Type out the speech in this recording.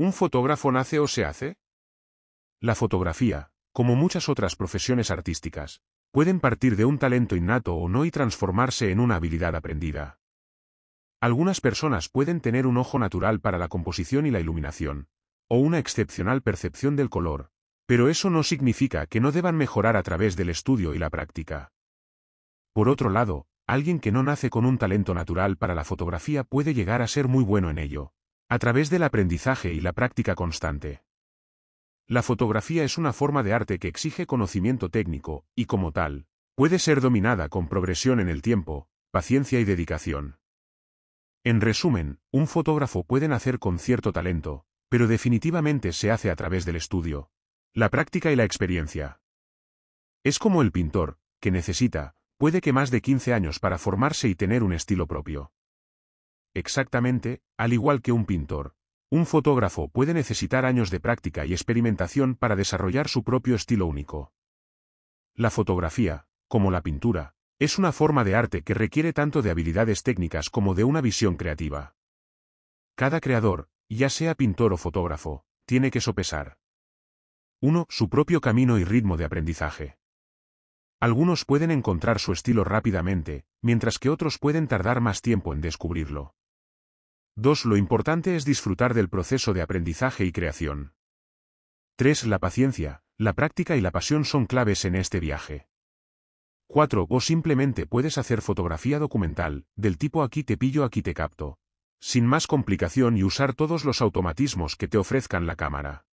¿Un fotógrafo nace o se hace? La fotografía, como muchas otras profesiones artísticas, pueden partir de un talento innato o no y transformarse en una habilidad aprendida. Algunas personas pueden tener un ojo natural para la composición y la iluminación, o una excepcional percepción del color, pero eso no significa que no deban mejorar a través del estudio y la práctica. Por otro lado, alguien que no nace con un talento natural para la fotografía puede llegar a ser muy bueno en ello, a través del aprendizaje y la práctica constante. La fotografía es una forma de arte que exige conocimiento técnico, y como tal, puede ser dominada con progresión en el tiempo, paciencia y dedicación. En resumen, un fotógrafo puede nacer con cierto talento, pero definitivamente se hace a través del estudio, la práctica y la experiencia. Es como el pintor, que necesita, puede que más de 15 años para formarse y tener un estilo propio. Exactamente, al igual que un pintor. Un fotógrafo puede necesitar años de práctica y experimentación para desarrollar su propio estilo único. La fotografía, como la pintura, es una forma de arte que requiere tanto de habilidades técnicas como de una visión creativa. Cada creador, ya sea pintor o fotógrafo, tiene que sopesar. uno Su propio camino y ritmo de aprendizaje. Algunos pueden encontrar su estilo rápidamente, mientras que otros pueden tardar más tiempo en descubrirlo. 2. Lo importante es disfrutar del proceso de aprendizaje y creación. 3. La paciencia, la práctica y la pasión son claves en este viaje. 4. O simplemente puedes hacer fotografía documental, del tipo aquí te pillo, aquí te capto. Sin más complicación y usar todos los automatismos que te ofrezcan la cámara.